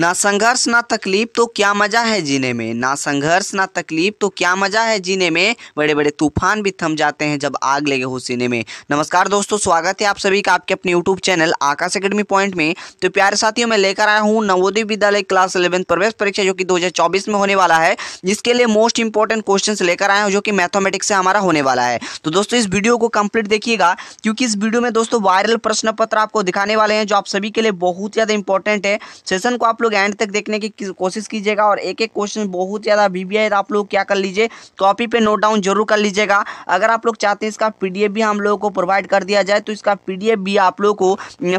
ना संघर्ष ना तकलीफ तो क्या मज़ा है जीने में ना संघर्ष ना तकलीफ तो क्या मज़ा है जीने में बड़े बड़े तूफान भी थम जाते हैं जब आग लगे हो सीने में नमस्कार दोस्तों स्वागत है आप सभी का आपके अपने YouTube channel Aakash Academy Point में तो प्यारे साथियों मैं लेकर आया हूँ नवोदय विद्यालय क्लास इलेवन प्रवेश परीक्षा जो कि दो में होने वाला है जिसके लिए मोस्ट इंपॉर्टेंट क्वेश्चन लेकर आया हूँ जो कि मैथमेटिक्स से हमारा होने वाला है तो दोस्तों इस वीडियो को कम्प्लीट देखिएगा क्योंकि इस वीडियो में दोस्तों वायरल प्रश्न पत्र आपको दिखाने वाले हैं जो आप सभी के लिए बहुत ज़्यादा इंपॉर्टेंट है सेशन को आप लोग लोग एंड तक देखने की कोशिश कीजिएगा और एक एक क्वेश्चन बहुत ज़्यादा वीवी है तो आप लोग क्या कर लीजिए कॉपी पे नोट डाउन जरूर कर लीजिएगा अगर आप लोग चाहते हैं इसका पी भी हम लोगों को प्रोवाइड कर दिया जाए तो इसका पी भी आप लोग को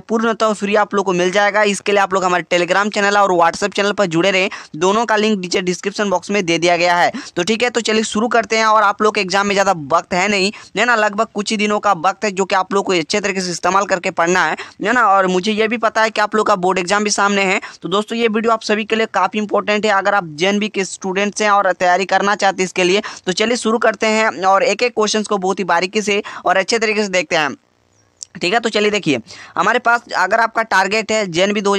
पूर्णतः फ्री आप लोग को मिल जाएगा इसके लिए आप लोग हमारे टेलीग्राम चैनल और व्हाट्सएप चैनल पर जुड़े रहें दोनों का लिंक नीचे डिस्क्रिप्शन बॉक्स में दे दिया गया है तो ठीक है तो चलिए शुरू करते हैं और आप लोग के एग्जाम में ज़्यादा वक्त है नहीं है ना लगभग कुछ ही दिनों का वक्त है जो कि आप लोग को अच्छे तरीके से इस्तेमाल करके पढ़ना है ना और मुझे ये भी पता है कि आप लोग का बोर्ड एग्जाम भी सामने है तो दोस्तों ये वीडियो आप सभी के लिए काफ़ी इंपॉर्टेंट है अगर आप जेन बी के स्टूडेंट्स हैं और तैयारी करना चाहते हैं इसके लिए तो चलिए शुरू करते हैं और एक एक क्वेश्चन को बहुत ही बारीकी से और अच्छे तरीके से देखते हैं ठीक है तो चलिए देखिए हमारे पास अगर आपका टारगेट है जेन बी दो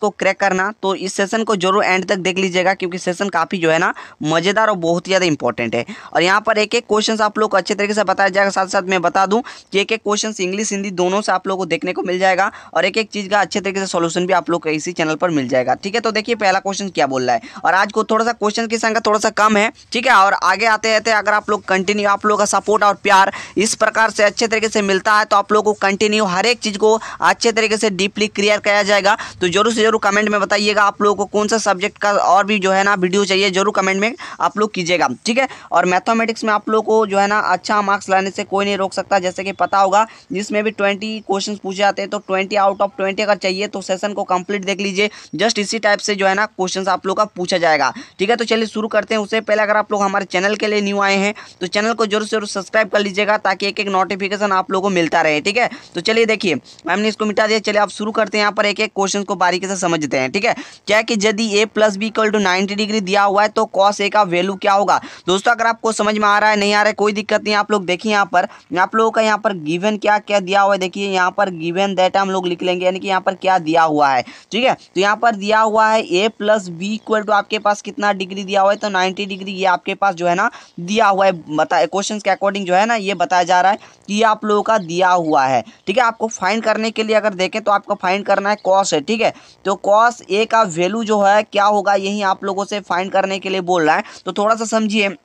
को क्रैक करना तो इस सेशन को जरूर एंड तक देख लीजिएगा क्योंकि सेशन काफ़ी जो है ना मज़ेदार और बहुत ही ज़्यादा इंपॉर्टेंट है और यहाँ पर एक एक क्वेश्चन आप लोग को अच्छे तरीके से बताया जाएगा साथ साथ मैं बता दूँ कि एक एक क्वेश्चन इंग्लिश हिंदी दोनों से आप लोग को देखने को मिल जाएगा और एक एक चीज़ का अच्छे तरीके से सोल्यूशन भी आप लोग को इसी चैनल पर मिल जाएगा ठीक है तो देखिए पहला क्वेश्चन क्या बोल रहा है और आज को थोड़ा सा क्वेश्चन की संख्या थोड़ा सा कम है ठीक है और आगे आते रहते अगर आप लोग कंटिन्यू आप लोग का सपोर्ट और प्यार इस प्रकार से अच्छे तरीके से मिलता है तो आप लोग को कंटिन्यू हर एक चीज़ को अच्छे तरीके से डीपली क्लियर किया जाएगा तो जरूर से जरूर कमेंट में बताइएगा आप लोगों को कौन सा सब्जेक्ट का और भी जो है ना वीडियो चाहिए जरूर कमेंट में आप लोग कीजिएगा ठीक है और मैथमेटिक्स में आप लोग को जो है ना अच्छा मार्क्स लाने से कोई नहीं रोक सकता जैसे कि पता होगा जिसमें भी ट्वेंटी क्वेश्चन पूछे जाते हैं तो ट्वेंटी आउट ऑफ ट्वेंटी अगर चाहिए तो सेशन को कंप्लीट देख लीजिए जस्ट इसी टाइप से जो है ना क्वेश्चन आप लोग का पूछा जाएगा ठीक है तो चलिए शुरू करते हैं उससे पहले अगर आप लोग हमारे चैनल के लिए न्यू आए हैं तो चैनल को जरूर से जरूर सब्सक्राइब कर लीजिएगा ताकि एक एक नोटिफिकेशन आप लोगों को मिलता रहे ठीक है तो चलिए देखिए मैम ने इसको मिटा दिया चलिए आप शुरू करते हैं यहाँ पर एक एक क्वेश्चन को बारीकी से समझते हैं ठीक है क्या कि यदि A plus B equal to ninety degree दिया हुआ है तो कॉस ए का वैल्यू क्या होगा दोस्तों अगर आपको समझ में आ रहा है नहीं आ रहा है कोई दिक्कत नहीं आप लोग देखिए यहाँ पर आप लोगों का यहाँ पर गिवन क्या क्या दिया हुआ है देखिए यहाँ पर गिवन दैट हम लोग लिख लेंगे यानी कि यहाँ पर क्या दिया हुआ है ठीक है तो यहाँ पर दिया हुआ है A plus B equal to आपके पास कितना डिग्री दिया हुआ है तो नाइन्टी डिग्री ये आपके पास जो है ना दिया हुआ है बताया क्वेश्चन के अकॉर्डिंग जो है ना ये बताया जा रहा है कि ये आप लोगों का दिया हुआ है ठीक है आपको फाइन करने के लिए अगर देखें तो आपको फाइन करना है कॉस है ठीक है तो कॉस ए का वैल्यू जो है क्या होगा यही आप लोगों से फाइन करने के लिए बोल रहा है तो थोड़ा सा समझिए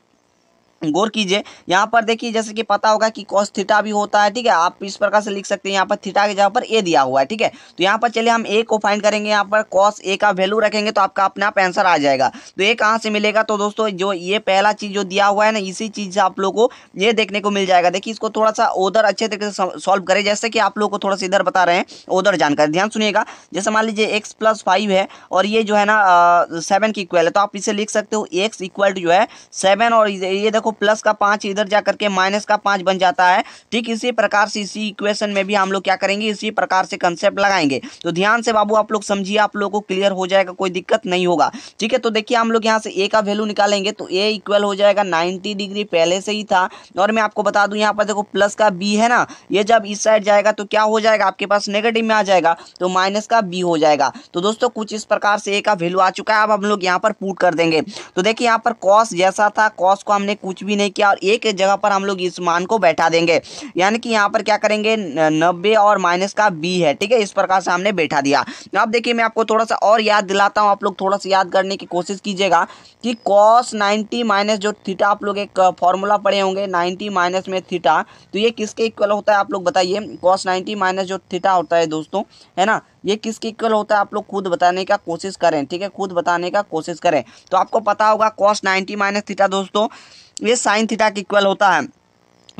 गौर कीजिए यहाँ पर देखिए जैसे कि पता होगा कि कॉस थीटा भी होता है ठीक है आप इस प्रकार से लिख सकते हैं यहाँ पर थीटा के जहाँ पर ए दिया हुआ है ठीक है तो यहाँ पर चलिए हम ए को फाइंड करेंगे यहाँ पर कॉस ए का वैल्यू रखेंगे तो आपका अपने आप आंसर आ जाएगा तो ए कहाँ से मिलेगा तो दोस्तों जो ये पहला चीज़ जो दिया हुआ है ना इसी चीज़ से आप लोग को ये देखने को मिल जाएगा देखिए इसको थोड़ा सा उधर अच्छे तरीके से सॉल्व करें जैसे कि आप लोग को थोड़ा सा इधर बता रहे हैं उधर जानकारी ध्यान सुनिएगा जैसे मान लीजिए एक्स प्लस फाइव है और ये जो है ना सेवन की इक्वल है तो आप इसे लिख सकते हो एक्स इक्वल जो है सेवन और ये देखो आपको प्लस का पाँच इधर जा करके माइनस का पाँच बन जाता है ठीक इसी प्रकार से इसी इक्वेशन में भी हम लोग क्या करेंगे इसी प्रकार से कंसेप्ट लगाएंगे तो ध्यान से बाबू आप लोग समझिए आप लोग को क्लियर हो जाएगा कोई दिक्कत नहीं होगा ठीक है तो देखिए हम लोग यहाँ से ए का वैल्यू निकालेंगे तो ए इक्वल हो जाएगा नाइन्टी डिग्री पहले से ही था और मैं आपको बता दूँ यहाँ पर देखो प्लस का बी है ना ये जब इस साइड जाएगा तो क्या हो जाएगा आपके पास नेगेटिव में आ जाएगा तो माइनस का बी हो जाएगा तो दोस्तों कुछ इस प्रकार से ए का वैल्यू आ चुका है अब हम लोग यहाँ पर पुट कर देंगे तो देखिए यहाँ पर कॉस जैसा था कॉस को हमने कुछ कुछ भी नहीं किया और एक जगह पर हम लोग इस मान को बैठा देंगे यानी कि यहाँ पर क्या करेंगे नब्बे और माइनस का बी है ठीक है इस प्रकार से हमने बैठा दिया अब देखिए मैं आपको थोड़ा सा और याद दिलाता हूँ आप लोग थोड़ा सा याद करने की कोशिश कीजिएगा कि कॉस नाइन्टी माइनस जो थीटा आप लोग एक फॉर्मूला पढ़े होंगे नाइन्टी माइनस में थीटा तो ये किसके इक्वल होता है आप लोग बताइए कॉस नाइन्टी माइनस जो थीटा होता है दोस्तों है ना ये किसके इक्वल होता है आप लोग खुद बताने का कोशिश करें ठीक है खुद बताने का कोशिश करें तो आपको पता होगा कॉस नाइन्टी माइनस थीटा दोस्तों ये साइन थीटा के इक्वल होता है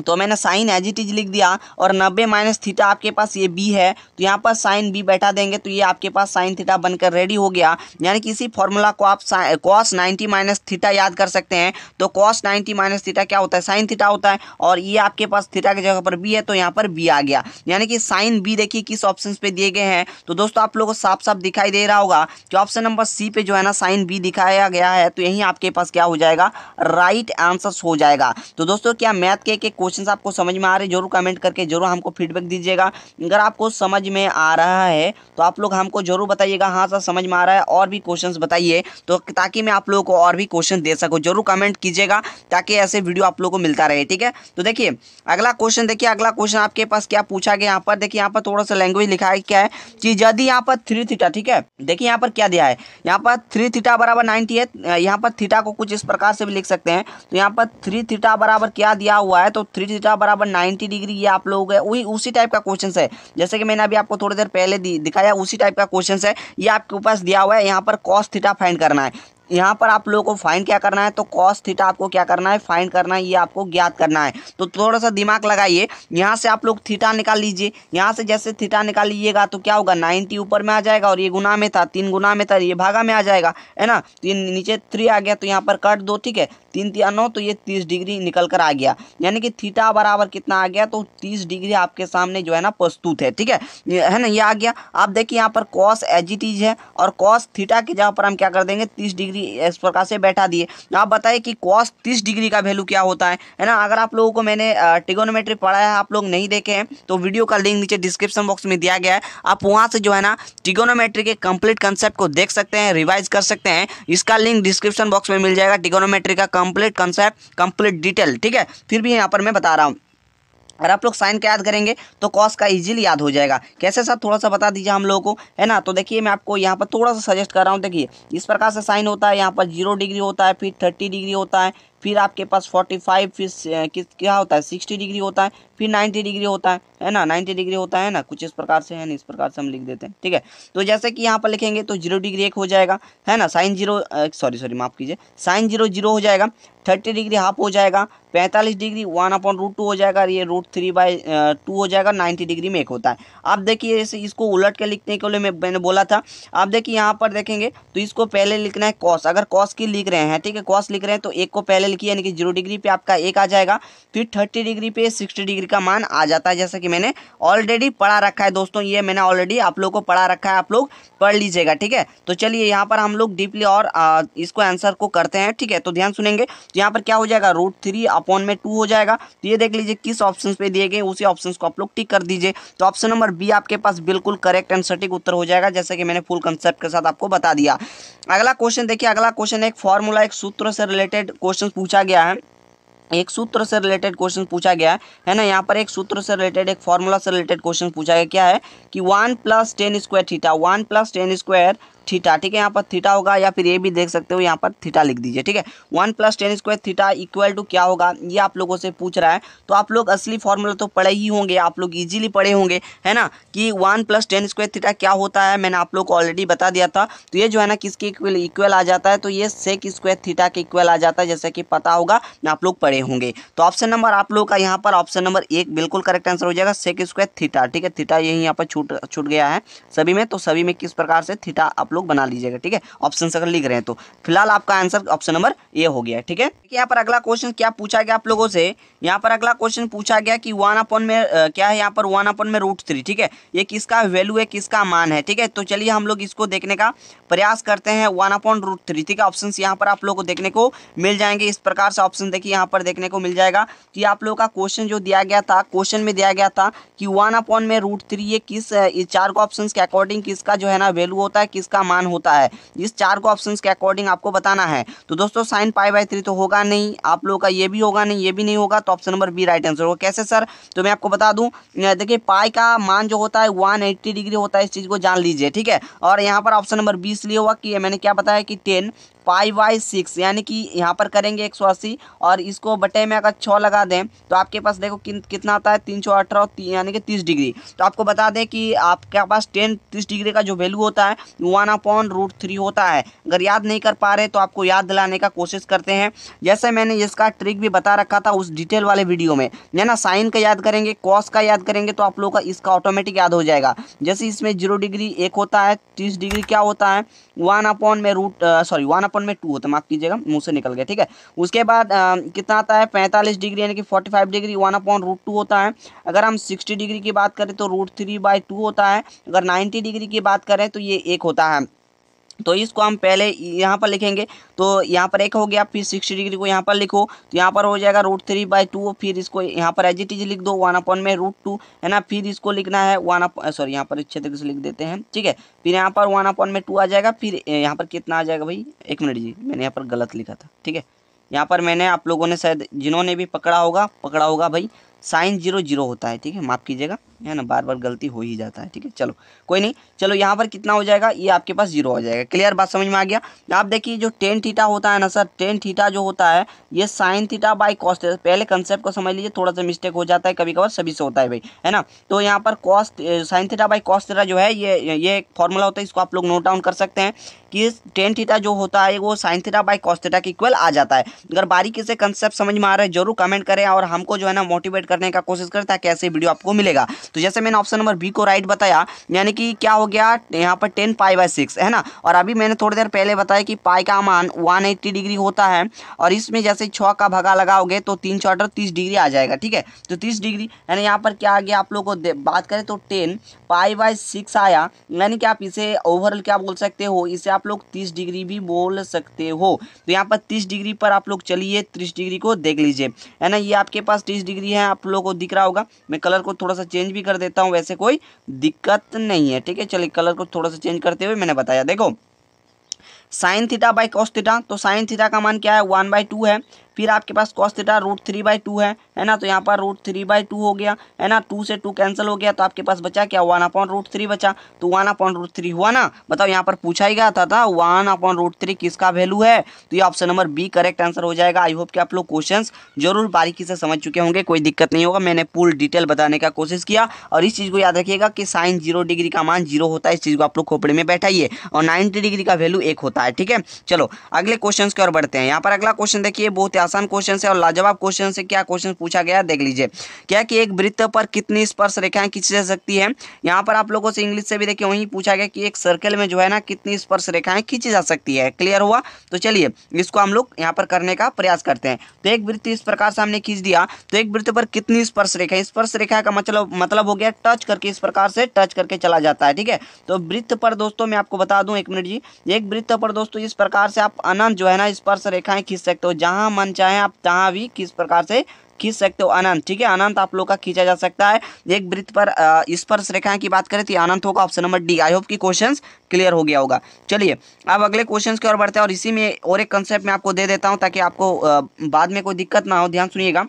तो मैंने साइन एज इट इज लिख दिया और नब्बे माइनस थीटा आपके पास ये बी है तो यहाँ पर साइन बी बैठा देंगे तो ये आपके पास साइन थीटा बनकर रेडी हो गया यानी कि इसी फॉर्मूला को आप कॉस नाइन्टी माइनस थीटा याद कर सकते हैं तो कॉस नाइन्टी माइनस थीटा क्या होता है साइन थीटा होता है और ये आपके पास थीटा की जगह पर बी है तो यहाँ पर बी आ गया यानी कि साइन बी देखिए किस ऑप्शन पे दिए गए हैं तो दोस्तों आप लोगों को साफ साफ दिखाई दे रहा होगा कि ऑप्शन नंबर सी पे जो है ना साइन बी दिखाया गया है तो यही आपके पास क्या हो जाएगा राइट आंसर हो जाएगा तो दोस्तों क्या मैथ के क्वेश्चन क्वेश्चन आपको समझ में आ रहे जरूर कमेंट करके जरूर हमको फीडबैक दीजिएगा अगर आपको समझ में आ रहा है तो आप लोग हमको जरूर बताइएगा हाँ सर समझ में आ रहा है और भी क्वेश्चन बताइए तो ताकि मैं आप लोगों को और भी क्वेश्चन दे सकूँ जरूर कमेंट कीजिएगा ताकि ऐसे वीडियो आप लोग को मिलता रहे ठीक है तो देखिए अगला क्वेश्चन देखिए अगला क्वेश्चन आपके पास क्या पूछा गया यहाँ पर देखिए यहाँ पर थोड़ा सा लैंग्वेज लिखा है क्या है कि यदि यहाँ पर थ्री थीटा ठीक है देखिए यहाँ पर क्या दिया है यहाँ पर थ्री थीटा बराबर नाइनटी है यहाँ पर थीटा को कुछ इस प्रकार से भी लिख सकते हैं तो यहाँ पर थ्री थीटा बराबर क्या दिया हुआ है तो थ्री थीटा बराबर नाइन्टी डिग्री ये आप लोगों का वही उसी टाइप का क्वेश्चन है जैसे कि मैंने अभी आपको थोड़ी देर पहले दिखाया उसी टाइप का क्वेश्चन है ये आपके पास दिया हुआ है यहाँ पर कॉस थीटा फाइंड करना है यहाँ पर आप लोगों को फाइंड क्या करना है तो कॉस थीटा आपको क्या करना है फाइंड करना है ये आपको ज्ञात करना है तो थोड़ा सा दिमाग लगाइए यहाँ से आप लोग थीटा निकाल लीजिए यहाँ से जैसे थीटा निकाल लीजिएगा तो क्या होगा नाइन्टी ऊपर में आ जाएगा और ये गुना में था तीन गुना में था ये भागा में आ जाएगा है ना तो ये नीचे थ्री आ गया तो यहाँ पर कट दो ठीक है तीन तीन नौ तो ये तीस डिग्री निकल कर आ गया यानी कि थीटा बराबर कितना आ गया तो तीस डिग्री आपके सामने जो है ना प्रस्तुत है ठीक है है ना ये आ गया आप देखिए यहाँ पर कॉस एजिटीज है और कॉस थीटा के जहाँ पर हम क्या कर देंगे तीस डिग्री इस प्रकार से बैठा दिए आप बताइए कि कॉस तीस डिग्री का वैल्यू क्या होता है है ना अगर आप लोगों को मैंने टिगोनोमेट्री पढ़ाया है आप लोग नहीं देखे हैं तो वीडियो का लिंक नीचे डिस्क्रिप्शन बॉक्स में दिया गया है आप वहाँ से जो है ना टिगोनोमेट्री के कम्प्लीट कंसेप्ट को देख सकते हैं रिवाइज कर सकते हैं इसका लिंक डिस्क्रिप्शन बॉक्स में मिल जाएगा टिगोनोमेट्री का कम्प्लीट कंसेप्ट कम्प्लीट डिटेल ठीक है फिर भी यहाँ पर मैं बता रहा हूँ अगर आप लोग साइन का याद करेंगे तो कॉस का इजीली याद हो जाएगा कैसे सर थोड़ा सा बता दीजिए हम लोगों को है ना तो देखिए मैं आपको यहाँ पर थोड़ा सा सजेस्ट कर रहा हूँ देखिए इस प्रकार से साइन होता है यहाँ पर जीरो डिग्री होता है फिर थर्टी डिग्री होता है फिर आपके पास फोर्टी फाइव फिर किस क्या होता है सिक्सटी डिग्री होता है फिर नाइन्टी डिग्री होता है है ना नाइन्टी डिग्री होता है ना कुछ इस प्रकार से है ना इस प्रकार से हम लिख देते हैं ठीक है तो जैसे कि यहाँ पर लिखेंगे तो जीरो डिग्री एक हो जाएगा है ना साइन जीरो सॉरी सॉरी माफ कीजिए साइन जीरो जीरो हो जाएगा थर्टी डिग्री हाफ हो जाएगा पैंतालीस degree one upon root two हो जाएगा ये रूट थ्री बाई टू हो जाएगा नाइन्टी डिग्री में एक होता है आप देखिए जैसे इसको उलट के लिखने के लिए मैं मैंने बोला था आप देखिए यहाँ पर देखेंगे तो इसको पहले लिखना है कॉस अगर कॉस की लिख रहे हैं ठीक है कॉस लिख रहे हैं तो एक को पहले एंगल की यानी कि जीरो डिग्री पे आपका एक आ जाएगा फिर थर्टी डिग्री पे सिक्सटी डिग्री का मान आ जाता है जैसा कि मैंने ऑलरेडी पढ़ा रखा है दोस्तों ये मैंने ऑलरेडी आप लोग को पढ़ा रखा है आप लोग पढ़ लीजिएगा ठीक है तो चलिए यहाँ पर हम लोग डीपली और आ, इसको आंसर को करते हैं ठीक है तो ध्यान सुनेंगे तो यहाँ पर क्या हो जाएगा रूट थ्री अपॉन में टू हो जाएगा तो ये देख लीजिए किस ऑप्शन पे दिए गए उसी ऑप्शन को आप लोग टिक कर दीजिए तो ऑप्शन नंबर बी आपके पास बिल्कुल करेक्ट एंड सटीक उत्तर हो जाएगा जैसा कि मैंने फुल कंसेप्ट के साथ आपको बता दिया अगला क्वेश्चन देखिए अगला क्वेश्चन एक फॉर्मूला एक सूत्र से रिलेटेड क्वेश्चन पूछा गया है एक सूत्र से रिलेटेड क्वेश्चन पूछा गया है ना यहाँ पर एक सूत्र से रिलेटेड एक फॉर्मूला से रिलेटेड क्वेश्चन पूछा गया क्या है कि one plus tan square theta one plus tan square theta ठीक है यहाँ पर थीटा होगा या फिर ये भी देख सकते हो यहाँ पर थीटा लिख दीजिए ठीक है one plus tan square theta equal to क्या होगा ये आप लोगों से पूछ रहा है तो आप लोग असली फॉर्मूला तो पढ़े ही होंगे आप लोग ईजिली पढ़े होंगे है ना कि one plus tan square theta क्या होता है मैंने आप लोग को ऑलरेडी बता दिया था तो ये जो है ना किसके इक्वल इक्वल आ जाता है तो ये सेक स्क्वायर थीटा के इक्वल आ जाता है जैसे कि पता होगा आप लोग पढ़े होंगे तो ऑप्शन नंबर आप लोग का यहाँ पर ऑप्शन नंबर एक बिल्कुल करेक्ट आंसर हो जाएगा सेक स्क्वायर थीटा ठीक है थीटा यही यहाँ पर छूट छूट गया है सभी में तो सभी में किस प्रकार से थीटा आप लोग बना लीजिएगा ठीक है ऑप्शन अगर लिख रहे हैं तो फिलहाल आपका आंसर ऑप्शन नंबर ए हो गया ठीक है ठीक यहाँ पर अगला क्वेश्चन क्या पूछा गया आप लोगों से यहाँ पर अगला क्वेश्चन पूछा गया कि वन अपन में आ, क्या है यहाँ पर वन अपन में रूट थ्री ठीक है ये किसका वैल्यू है किसका मान है ठीक है तो चलिए हम लोग इसको देखने का प्रयास करते हैं वन अपॉन रूट थ्री ठीक है ऑप्शन यहाँ पर आप लोग को देखने को मिल जाएंगे इस प्रकार से ऑप्शन देखिए यहाँ पर देखने को मिल जाएगा कि आप लोगों का क्वेश्चन जो दिया गया था क्वेश्चन में दिया गया था कि वन अपॉन में रूट थ्री ये किस चार ऑप्शन के अकॉर्डिंग किसका जो है ना वैल्यू होता है किसका का मान होता है इस चार को ऑप्शन के अकॉर्डिंग आपको बताना है तो दोस्तों साइन पाई बाई थ्री तो होगा नहीं आप लोगों का ये भी होगा नहीं ये भी नहीं होगा तो option number B right answer होगा कैसे सर तो मैं आपको बता दूँ देखिए पाई का मान जो होता है वन डिग्री होता है इस चीज़ को जान लीजिए ठीक है और यहाँ पर ऑप्शन नंबर बी इसलिए हुआ कि मैंने क्या बताया कि टेन पाई बाई सिक्स यानी कि यहाँ पर करेंगे एक सौ अस्सी और इसको बटे में अगर छः लगा दें तो आपके पास देखो कि, कितना आता है तीन सौ अठारह यानी कि तीस डिग्री तो आपको बता दें कि आपके पास टेन तीस डिग्री का जो वैल्यू होता है वन अपॉन रूट थ्री होता है अगर याद नहीं कर पा रहे तो आपको याद दिलाने का कोशिश करते हैं जैसे मैंने इसका ट्रिक भी बता रखा था उस डिटेल वाले वीडियो में या ना साइन का याद करेंगे कॉस का याद करेंगे तो आप लोगों का इसका ऑटोमेटिक याद हो जाएगा जैसे इसमें जीरो डिग्री एक होता है तीस डिग्री क्या होता है वन अपॉन में रूट सॉरी वन अपन में टू होता है माफ कीजिएगा मुंह से निकल गया ठीक है उसके बाद आ, कितना आता है पैंतालीस डिग्री यानी कि forty five degree one upon root two होता है अगर हम सिक्सटी डिग्री की बात करें तो रूट थ्री बाई टू होता है अगर नाइन्टी डिग्री की बात करें तो ये एक होता है तो इसको हम पहले यहाँ पर लिखेंगे तो यहाँ पर एक हो गया फिर सिक्सटी डिग्री को यहाँ पर लिखो तो यहाँ पर हो जाएगा रूट थ्री बाई टू फिर इसको यहाँ पर एजी इट लिख दो वन अपन में रूट टू है ना फिर इसको लिखना है वन अपन सॉरी यहाँ पर अच्छे तरीके से लिख देते हैं ठीक है फिर यहाँ पर वन अपन में टू आ जाएगा फिर यहाँ पर कितना आ जाएगा भाई एक मिनट जी मैंने यहाँ पर गलत लिखा था ठीक है यहाँ पर मैंने आप लोगों ने शायद जिन्होंने भी पकड़ा होगा पकड़ा होगा भाई साइन जीरो जीरो होता है ठीक है माफ़ कीजिएगा है ना बार बार गलती हो ही जाता है ठीक है चलो कोई नहीं चलो यहाँ पर कितना हो जाएगा ये आपके पास जीरो हो जाएगा क्लियर बात समझ में आ गया आप देखिए जो टेन थीटा होता है ना सर टेन थीटा जो होता है ये साइन थीटा बाई कॉस्ट पहले कंसेप्ट को समझ लीजिए थोड़ा सा मिस्टेक हो जाता है कभी कभार सभी से होता है भाई है ना तो यहाँ पर cos sine theta by cos theta जो है ये ये एक फॉर्मूला होता है इसको आप लोग नोट डाउन कर सकते हैं कि टेन थीटा जो होता है वो sine theta by cos theta के इक्वल आ जाता है अगर बारीकी से कंसेप्ट समझ में आ रहा है जरूर कमेंट करें और हमको जो है ना मोटिवेट करने का कोशिश करें ताकि ऐसे वीडियो आपको मिलेगा तो जैसे मैंने ऑप्शन नंबर बी को राइट बताया यानी कि क्या हो गया यहाँ पर टेन पाई बाय सिक्स है ना और अभी मैंने थोड़ी देर पहले बताया कि पाई का मान वन एट्टी डिग्री होता है और इसमें जैसे छः का भगा लगाओगे तो तीन चौटर तीस डिग्री आ जाएगा ठीक है तो तीस डिग्री यानी यहाँ पर क्या आ गया आप लोग को बात करें तो टेन पाई बाय सिक्स आया यानी कि आप इसे ओवरऑल क्या बोल सकते हो इसे आप लोग तीस डिग्री भी बोल सकते हो तो यहाँ पर तीस डिग्री पर आप लोग चलिए तीस डिग्री को देख लीजिए है ना ये आपके पास तीस डिग्री है आप लोग को दिख रहा होगा मैं कलर को थोड़ा सा चेंज चेंज भी कर देता हूँ वैसे कोई दिक्कत नहीं है ठीक है चलिए कलर को थोड़ा सा चेंज करते हुए मैंने बताया देखो साइन थीटा बाई कॉस तो साइन थीटा का मान क्या है वन बाई टू है फिर आपके पास cos theta root three by two है है ना तो यहाँ पर रूट थ्री बाई टू हो गया है ना टू से टू कैंसिल हो गया तो आपके पास बचा क्या वन अपॉन रूट थ्री बचा तो वन अपॉन रूट थ्री हुआ ना बताओ यहाँ पर पूछा ही गया था, था वन अपॉन रूट थ्री किसका वैल्यू है तो ये option number B correct answer हो जाएगा आई होप कि आप लोग क्वेश्चन जरूर बारीकी से समझ चुके होंगे कोई दिक्कत नहीं होगा मैंने पूरी डिटेल बताने का कोशिश किया और इस चीज़ को याद रखिएगा कि साइन जीरो डिग्री का मान जीरो होता है इस चीज़ को आप लोग खोपड़े में बैठाइए और नाइन्टी डिग्री का वैल्यू एक होता है ठीक है चलो अगले क्वेश्चन की ओर बढ़ते हैं यहाँ पर अगला क्वेश्चन देखिए बहुत आसान क्वेश्चन है और लाजवाब क्वेश्चन से क्या क्वेश्चन पूछा गया देख लीजिए क्या कि एक वृत्त पर कितनी स्पर्श रेखाएं खींची जा सकती है यहाँ पर आप लोगों से इंग्लिश से भी देखिए वहीं पूछा गया कि एक सर्कल में जो है ना कितनी स्पर्श रेखाएं खींची जा सकती है क्लियर हुआ तो चलिए इसको हम लोग यहाँ पर करने का प्रयास करते हैं तो एक वृत्त इस प्रकार से हमने खींच दिया तो एक वृत्त पर कितनी स्पर्श रेखा स्पर्श रेखा का मतलब मतलब हो गया टच करके इस प्रकार से टच करके चला जाता है ठीक है तो वृत्त पर दोस्तों मैं आपको बता दूं एक मिनट जी एक वृत्त पर दोस्तों इस प्रकार से आप अनंत जो है ना स्पर्श रेखाएं खींच सकते हो जहां मन मन चाहे आप जहाँ भी किस प्रकार से खींच सकते हो अनंत ठीक है अनंत आप लोग का खींचा जा सकता है एक वृत्त पर स्पर्श रेखाएं की बात करें तो अनंत होगा option number D I hope कि क्वेश्चंस क्लियर हो गया होगा चलिए अब अगले क्वेश्चंस की ओर बढ़ते हैं और इसी में और एक कंसेप्ट मैं आपको दे देता हूं ताकि आपको बाद में कोई दिक्कत ना हो ध्यान सुनिएगा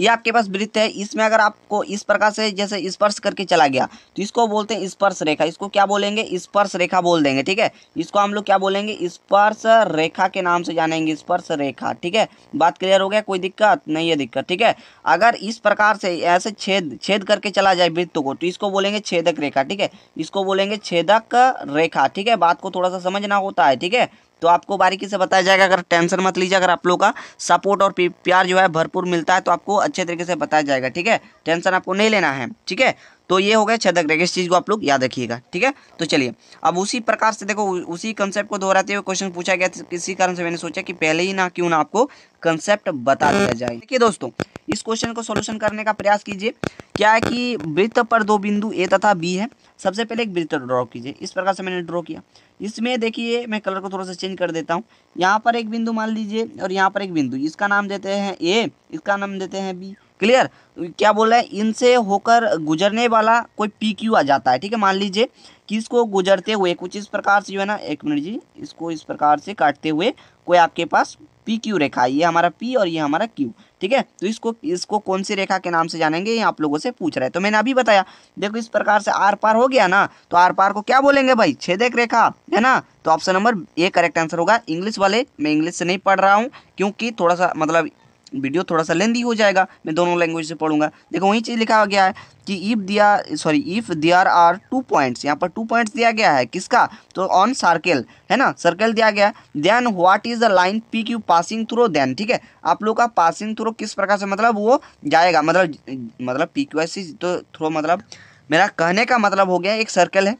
ये आपके पास वृत्त है इसमें अगर आपको इस प्रकार से जैसे स्पर्श करके चला गया तो इसको बोलते हैं स्पर्श रेखा इसको क्या बोलेंगे स्पर्श रेखा बोल देंगे ठीक है इसको हम लोग क्या बोलेंगे स्पर्श रेखा के नाम से जानेंगे स्पर्श रेखा ठीक है बात क्लियर हो गया कोई दिक्कत नहीं है दिक्कत ठीक है अगर इस प्रकार से ऐसे छेद छेद करके चला जाए वृत्त को तो इसको बोलेंगे छेदक रेखा ठीक है इसको बोलेंगे छेदक रेखा ठीक है बात को थोड़ा सा समझना होता है ठीक है तो आपको बारीकी से बताया जाएगा अगर टेंशन मत लीजिए अगर आप लोग का सपोर्ट और प्यार जो है भरपूर मिलता है तो आपको अच्छे तरीके से बताया जाएगा ठीक है टेंशन आपको नहीं लेना है ठीक है तो ये हो गया छेदक रेखा इस चीज़ को आप लोग याद रखिएगा ठीक है तो चलिए अब उसी प्रकार से देखो उसी कंसेप्ट को दोहराते हुए क्वेश्चन पूछा गया किसी कारण से मैंने सोचा कि पहले ही ना क्यों ना आपको कंसेप्ट बता दिया जाए देखिए दोस्तों इस क्वेश्चन को सोल्यूशन करने का प्रयास कीजिए क्या है कि वृत्त पर दो बिंदु ए तथा बी है सबसे पहले एक वृत्त ड्रॉ कीजिए इस प्रकार से मैंने ड्रॉ किया इसमें देखिए मैं कलर को थोड़ा सा चेंज कर देता हूँ यहाँ पर एक बिंदु मान लीजिए और यहाँ पर एक बिंदु इसका नाम देते हैं ए इसका नाम देते हैं बी क्लियर तो क्या बोल रहे हैं इनसे होकर गुजरने वाला कोई पी क्यू आ जाता है ठीक है मान लीजिए कि इसको गुजरते हुए कुछ इस प्रकार से जो है ना एक मिनट जी इसको इस प्रकार से काटते हुए कोई आपके पास पी क्यू रेखा ये हमारा पी और ये हमारा क्यू ठीक है तो इसको इसको कौन सी रेखा के नाम से जानेंगे ये आप लोगों से पूछ रहे हैं तो मैंने अभी बताया देखो इस प्रकार से आर पार हो गया ना तो आर पार को क्या बोलेंगे भाई छेदक रेखा है ना तो option number A correct answer होगा इंग्लिश वाले मैं इंग्लिश से नहीं पढ़ रहा हूँ क्योंकि थोड़ा सा मतलब वीडियो थोड़ा सा लेंदी हो जाएगा मैं दोनों लैंग्वेज से पढ़ूंगा देखो वही चीज़ लिखा गया है कि इफ़ दिया sorry if there are two points यहाँ पर टू पॉइंट्स दिया गया है किसका तो ऑन सर्कल है ना सर्कल दिया गया है then what is the line P Q passing through then ठीक है आप लोग का पासिंग थ्रो किस प्रकार से मतलब वो जाएगा मतलब मतलब पी क्यू एस तो थ्रो मतलब मेरा कहने का मतलब हो गया एक सर्कल है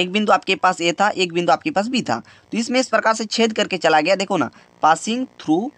एक बिंदु आपके पास ए था एक बिंदु आपके पास बी था तो इसमें इस प्रकार से छेद करके चला गया देखो ना passing through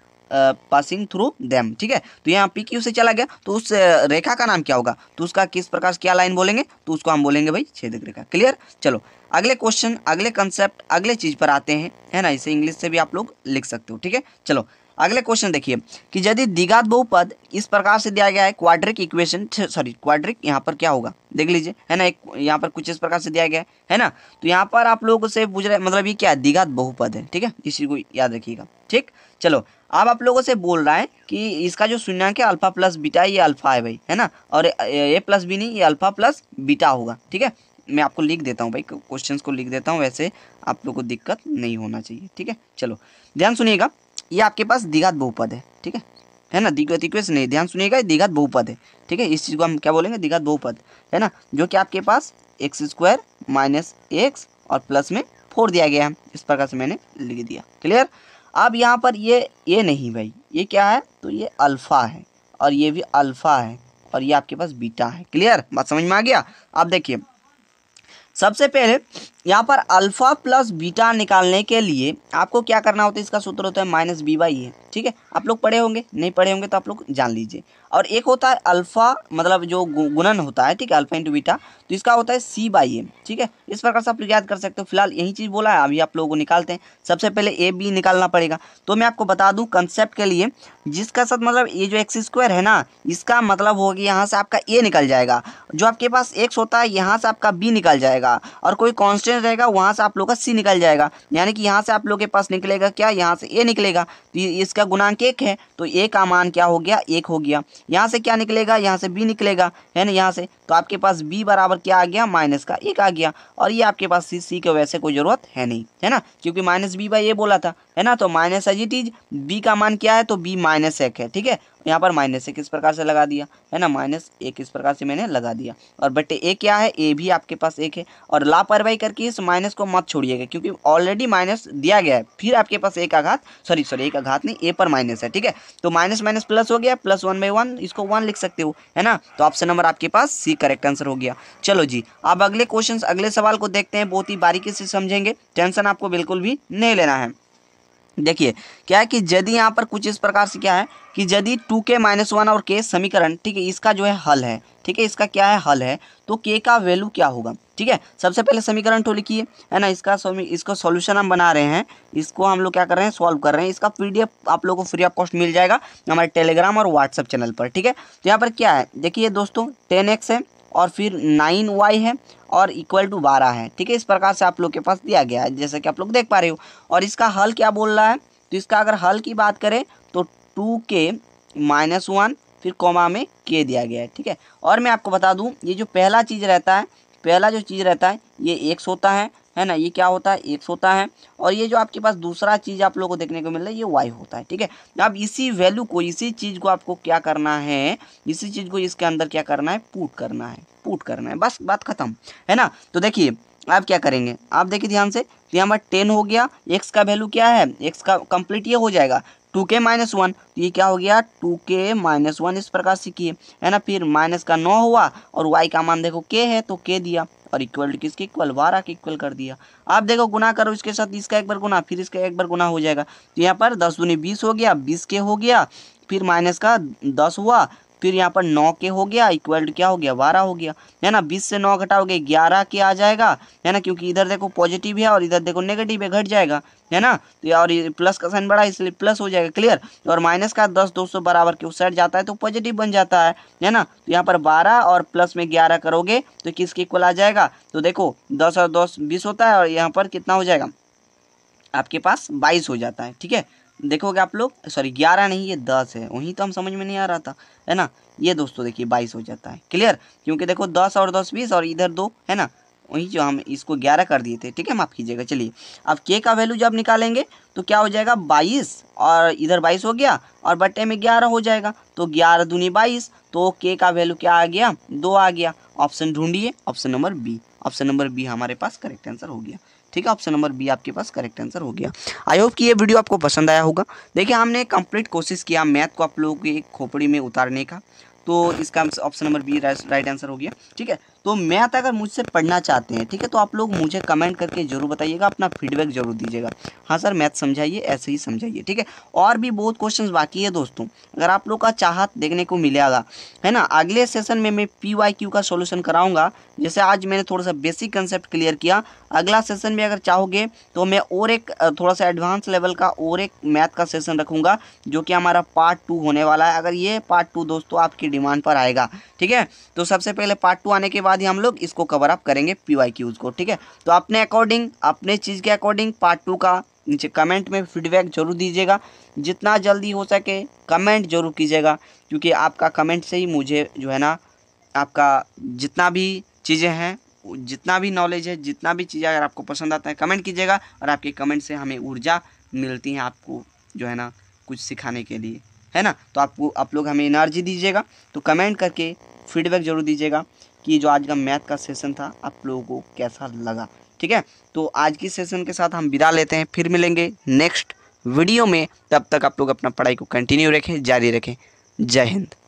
passing through them ठीक है तो यहाँ पी क्यू से चला गया तो उस रेखा का नाम क्या होगा तो उसका किस प्रकार से क्या लाइन बोलेंगे तो उसको हम बोलेंगे भाई छेदक रेखा क्लियर चलो अगले क्वेश्चन अगले कंसेप्ट अगले चीज़ पर आते हैं है ना इसे इंग्लिश से भी आप लोग लिख सकते हो ठीक है चलो अगले क्वेश्चन देखिए कि यदि दिगात बहुपद इस प्रकार से दिया गया है क्वाड्रिक इक्वेशन सॉरी क्वाड्रिक यहाँ पर क्या होगा देख लीजिए है ना एक यहाँ पर कुछ इस प्रकार से दिया गया है ना तो यहाँ पर आप लोगों से पूछ रहे मतलब ये क्या दिगात बहुपद है ठीक है इसी को याद रखिएगा ठीक चलो अब आप लोगों से बोल रहा है कि इसका जो शून्यंक है अल्फा प्लस बीटा ये अल्फा है भाई है ना और ए प्लस बी नहीं ये अल्फा प्लस बीटा होगा ठीक है मैं आपको लिख देता हूँ भाई क्वेश्चंस को लिख देता हूँ वैसे आप लोग को दिक्कत नहीं होना चाहिए ठीक है चलो ध्यान सुनिएगा ये आपके पास दिघात बहुपद है ठीक है है ना दिग्गत इक्वेशन नहीं ध्यान सुनिएगा दिघात बहुपद है ठीक है इस चीज़ को हम क्या बोलेंगे दिघात बहुपद है ना जो कि आपके पास एक्स स्क्वायर माइनस एक्स और प्लस में फोर दिया गया है इस प्रकार से मैंने लिख दिया क्लियर अब यहाँ पर ये ये नहीं भाई ये क्या है तो ये अल्फ़ा है और ये भी अल्फ़ा है और ये आपके पास बीटा है क्लियर बात समझ में आ गया आप देखिए सबसे पहले यहाँ पर अल्फ़ा प्लस बीटा निकालने के लिए आपको क्या करना होता है इसका सूत्र होता है माइनस बी बाई ए ठीक है आप लोग पढ़े होंगे नहीं पढ़े होंगे तो आप लोग जान लीजिए और एक होता है अल्फ़ा मतलब जो गुणन होता है ठीक है अल्फ़ा इंटू बीटा तो इसका होता है सी बाई एम ठीक है इस प्रकार से आप लोग याद कर सकते हो फिलहाल यही चीज़ बोला है अभी आप लोगों को निकालते हैं सबसे पहले ए बी निकालना पड़ेगा तो मैं आपको बता दूँ कंसेप्ट के लिए जिसका साथ मतलब ये जो एक्स स्क्वायर है ना इसका मतलब कि यहाँ से आपका ए निकल जाएगा जो आपके पास एक्स होता है यहाँ से आपका बी निकल जाएगा और कोई कॉन्स्टेंट रहेगा वहाँ से आप लोग का सी निकल जाएगा यानी कि यहाँ से आप लोग के पास निकलेगा क्या यहाँ से ए निकलेगा तो इसका का गुणांक एक है तो ए का मान क्या हो गया एक हो गया यहाँ से क्या निकलेगा यहाँ से बी निकलेगा है ना यहाँ से तो आपके पास बी बराबर क्या आ गया माइनस का एक आ गया और ये आपके पास सी सी के वैसे कोई ज़रूरत है नहीं है ना क्योंकि माइनस बी बाई ए बोला था है ना तो minus as it is B का मान क्या है तो बी माइनस एक है ठीक है यहाँ पर माइनस एक इस प्रकार से लगा दिया है ना माइनस एक इस प्रकार से मैंने लगा दिया और बटे ए क्या है ए भी आपके पास एक है और लापरवाही करके इस माइनस को मत छोड़िएगा क्योंकि ऑलरेडी माइनस दिया गया है फिर आपके पास एक आघात सॉरी सॉरी एक आघात नहीं ए पर माइनस है ठीक है तो माइनस माइनस प्लस हो गया प्लस वन बाई वन इसको वन लिख सकते हो है ना तो ऑप्शन नंबर आपके पास सी करेक्ट आंसर हो गया चलो जी आप अगले क्वेश्चन अगले सवाल को देखते हैं बहुत ही बारीकी से समझेंगे टेंशन आपको बिल्कुल भी नहीं लेना है देखिए क्या है कि यदि यहाँ पर कुछ इस प्रकार से क्या है कि यदि टू के माइनस वन और के समीकरण ठीक है इसका जो है हल है ठीक है इसका क्या है हल है तो के का वैल्यू क्या होगा ठीक है सबसे पहले समीकरण तो लिखिए है ना इसका इसका सॉल्यूशन हम बना रहे हैं इसको हम लोग क्या कर रहे हैं सॉल्व कर रहे हैं इसका पी आप लोग को फ्री ऑफ कॉस्ट मिल जाएगा हमारे टेलीग्राम और व्हाट्सअप चैनल पर ठीक है तो यहाँ पर क्या है देखिए दोस्तों टेन एक्स है और फिर नाइन वाई है और इक्वल टू बारह है ठीक है इस प्रकार से आप लोग के पास दिया गया है जैसा कि आप लोग देख पा रहे हो और इसका हल क्या बोल रहा है तो इसका अगर हल की बात करें तो टू के माइनस वन फिर कोमा में के दिया गया है ठीक है और मैं आपको बता दूं ये जो पहला चीज़ रहता है पहला जो चीज़ रहता है ये एक्स होता है है ना ये क्या होता है एक्स होता है और ये जो आपके पास दूसरा चीज़ आप लोगों को देखने को मिल रहा है ये वाई होता है ठीक है अब तो इसी वैल्यू को इसी चीज़ को आपको क्या करना है इसी चीज़ को इसके अंदर क्या करना है पुट करना है पुट करना है बस बात खत्म है ना तो देखिए आप क्या करेंगे आप देखिए ध्यान से यहाँ पर टेन हो गया एक्स का वैल्यू क्या है एक्स का कंप्लीट ये हो जाएगा टू के माइनस वन तो ये क्या हो गया टू के माइनस वन इस प्रकार से किए है ना फिर माइनस का नौ हुआ और वाई का मान देखो के है तो के दिया और इक्वल टू किसके इक्वल बारह के इक्वल कर दिया आप देखो गुना करो इसके साथ इसका एक बार गुना फिर इसका एक बार गुना हो जाएगा तो यहाँ पर दस गुनी बीस हो गया बीस के हो गया फिर माइनस का दस हुआ फिर यहाँ पर नौ के हो गया इक्वल टू क्या हो गया बारह हो गया है ना बीस से नौ घटाओगे ग्यारह के आ जाएगा है ना क्योंकि इधर देखो पॉजिटिव है और इधर देखो नेगेटिव है घट जाएगा है ना तो और प्लस का साइन बड़ा इसलिए प्लस हो जाएगा क्लियर और माइनस का दस दो सौ बराबर के उस साइड जाता है तो पॉजिटिव बन जाता है है ना तो यहाँ पर बारह और प्लस में ग्यारह करोगे तो किसके इक्वल आ जाएगा तो देखो दस और दस बीस होता है और यहाँ पर कितना हो जाएगा आपके पास बाईस हो जाता है ठीक है देखोगे आप लोग सॉरी ग्यारह नहीं ये दस है वहीं तो हम समझ में नहीं आ रहा था है ना ये दोस्तों देखिए बाईस हो जाता है क्लियर क्योंकि देखो दस और दस बीस और इधर दो है ना वहीं जो हम इसको ग्यारह कर दिए थे ठीक है माफ़ कीजिएगा चलिए अब के का वैल्यू जब निकालेंगे तो क्या हो जाएगा बाईस और इधर बाईस हो गया और बट्टे में ग्यारह हो जाएगा तो ग्यारह दूनी बाईस तो के का वैल्यू क्या आ गया दो आ गया ऑप्शन ढूंढिए option number B option number B हमारे पास करेक्ट आंसर हो गया ठीक है ऑप्शन नंबर बी आपके पास करेक्ट आंसर हो गया आई होप कि ये वीडियो आपको पसंद आया होगा देखिए हमने कंप्लीट कोशिश किया मैथ को आप लोगों की खोपड़ी में उतारने का तो इसका option number B right answer हो गया ठीक है तो मैथ अगर मुझसे पढ़ना चाहते हैं ठीक है तो आप लोग मुझे कमेंट करके जरूर बताइएगा अपना फीडबैक जरूर दीजिएगा हाँ सर मैथ समझाइए ऐसे ही समझाइए ठीक है और भी बहुत क्वेश्चंस बाकी है दोस्तों अगर आप लोग का चाहत देखने को मिलेगा है ना अगले सेशन में मैं पी वाई क्यू का सोल्यूशन कराऊंगा जैसे आज मैंने थोड़ा सा बेसिक कंसेप्ट क्लियर किया अगला सेशन भी अगर चाहोगे तो मैं और एक थोड़ा सा एडवांस लेवल का और एक मैथ का सेशन रखूँगा जो कि हमारा पार्ट टू होने वाला है अगर ये पार्ट टू दोस्तों आपकी डिमांड पर आएगा ठीक है तो सबसे पहले पार्ट टू आने के बाद ही हम लोग इसको कवर अप करेंगे पी वाई क्यूज़ को ठीक है तो अपने अकॉर्डिंग अपने चीज़ के अकॉर्डिंग पार्ट टू का नीचे कमेंट में फीडबैक जरूर दीजिएगा जितना जल्दी हो सके कमेंट जरूर कीजिएगा क्योंकि आपका कमेंट से ही मुझे जो है ना आपका जितना भी चीज़ें हैं जितना भी नॉलेज है जितना भी चीज़ अगर आपको पसंद आता है कमेंट कीजिएगा और आपके कमेंट से हमें ऊर्जा मिलती है आपको जो है ना कुछ सिखाने के लिए है ना तो आपको आप लोग हमें एनर्जी दीजिएगा तो कमेंट करके फीडबैक जरूर दीजिएगा कि जो आज का मैथ का सेशन था आप लोगों को कैसा लगा ठीक है तो आज की सेशन के साथ हम विदा लेते हैं फिर मिलेंगे नेक्स्ट वीडियो में तब तक आप लोग अपना पढ़ाई को कंटिन्यू रखें जारी रखें जय हिंद